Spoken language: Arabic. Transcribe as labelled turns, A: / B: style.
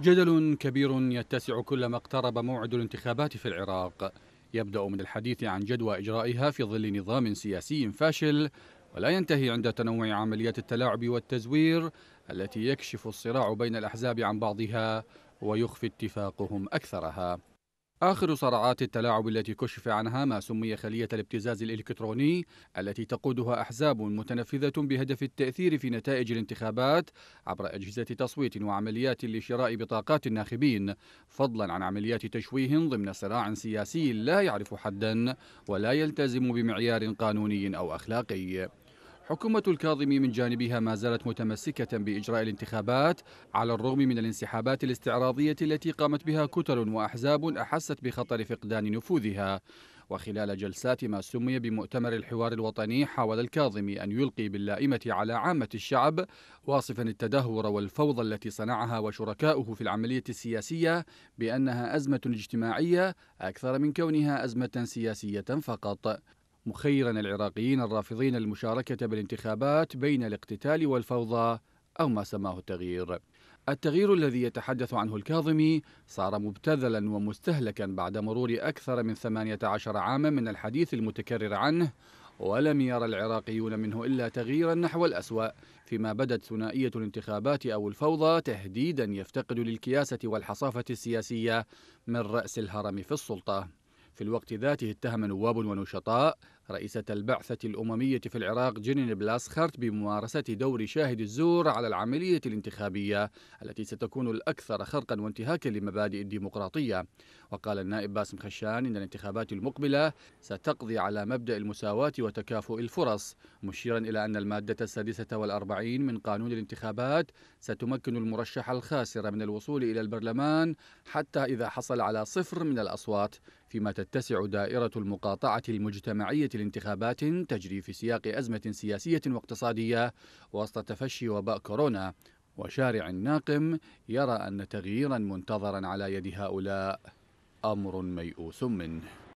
A: جدل كبير يتسع كلما اقترب موعد الانتخابات في العراق يبدأ من الحديث عن جدوى إجرائها في ظل نظام سياسي فاشل ولا ينتهي عند تنوع عمليات التلاعب والتزوير التي يكشف الصراع بين الأحزاب عن بعضها ويخفي اتفاقهم أكثرها آخر صرعات التلاعب التي كشف عنها ما سمي خلية الابتزاز الإلكتروني التي تقودها أحزاب متنفذة بهدف التأثير في نتائج الانتخابات عبر أجهزة تصويت وعمليات لشراء بطاقات الناخبين فضلا عن عمليات تشويه ضمن صراع سياسي لا يعرف حدا ولا يلتزم بمعيار قانوني أو أخلاقي حكومة الكاظمي من جانبها ما زالت متمسكة بإجراء الانتخابات على الرغم من الانسحابات الاستعراضية التي قامت بها كتل وأحزاب أحست بخطر فقدان نفوذها وخلال جلسات ما سمي بمؤتمر الحوار الوطني حاول الكاظمي أن يلقي باللائمة على عامة الشعب واصفا التدهور والفوضى التي صنعها وشركاؤه في العملية السياسية بأنها أزمة اجتماعية أكثر من كونها أزمة سياسية فقط مخيرا العراقيين الرافضين المشاركة بالانتخابات بين الاقتتال والفوضى أو ما سماه التغيير التغيير الذي يتحدث عنه الكاظمي صار مبتذلا ومستهلكا بعد مرور أكثر من 18 عاما من الحديث المتكرر عنه ولم يرى العراقيون منه إلا تغييرا نحو الأسوأ فيما بدت ثنائية الانتخابات أو الفوضى تهديدا يفتقد للكياسة والحصافة السياسية من رأس الهرم في السلطة في الوقت ذاته اتهم نواب ونشطاء رئيسة البعثة الأممية في العراق جينين بلاسخرت بممارسة دور شاهد الزور على العملية الانتخابية التي ستكون الأكثر خرقا وانتهاكا لمبادئ الديمقراطية وقال النائب باسم خشان إن الانتخابات المقبلة ستقضي على مبدأ المساواة وتكافؤ الفرص مشيرا إلى أن المادة السادسة والأربعين من قانون الانتخابات ستمكن المرشح الخاسر من الوصول إلى البرلمان حتى إذا حصل على صفر من الأصوات فيما تتسع دائرة المقاطعة المجتمعية لانتخابات تجري في سياق أزمة سياسية واقتصادية وسط تفشي وباء كورونا وشارع ناقم يرى أن تغييرا منتظرا على يد هؤلاء أمر ميؤوس منه